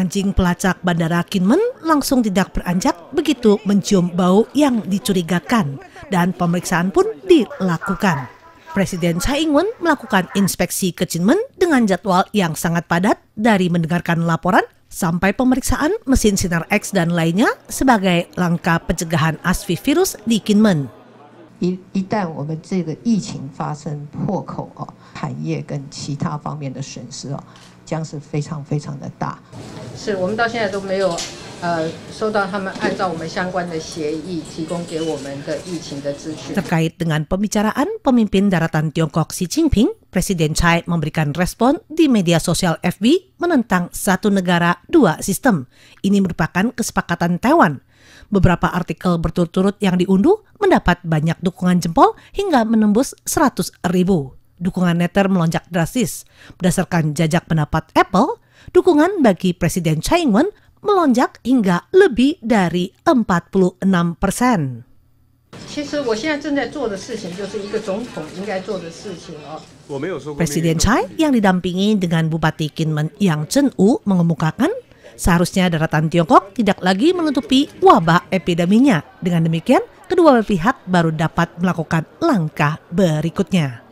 anjing pelacak Bandara Kinmen langsung tidak beranjak begitu mencium bau yang dicurigakan dan pemeriksaan pun dilakukan. Presiden Tsai Ing-wen melakukan inspeksi ke Kinmen dengan jadwal yang sangat padat dari mendengarkan laporan sampai pemeriksaan mesin sinar X dan lainnya sebagai langkah pencegahan asfi virus di Kinmen. 一一旦我们这个疫情发生破口哦，产业跟其他方面的损失哦，将是非常非常的大。是我们到现在都没有呃收到他们按照我们相关的协议提供给我们的疫情的资讯。Terkait dengan pembicaraan pemimpin daratan Tiongkok Xi Jinping, Presiden Chai memberikan respon di media sosial FB menentang satu negara dua sistem. Ini merupakan kesepakatan Taiwan Beberapa artikel berturut-turut yang diunduh mendapat banyak dukungan jempol hingga menembus 100 ribu. Dukungan Netter melonjak drastis. Berdasarkan jajak pendapat Apple, dukungan bagi Presiden Tsai Ing-wen melonjak hingga lebih dari 46 persen. 其实我现在正在做的事情就是一个总统应该做的事情哦。Presiden Chai yang didampingi dengan Bupati Kinmen Yang Chen Wu mengemukakan Seharusnya daratan Tiongkok tidak lagi menutupi wabah epideminya. Dengan demikian, kedua pihak baru dapat melakukan langkah berikutnya.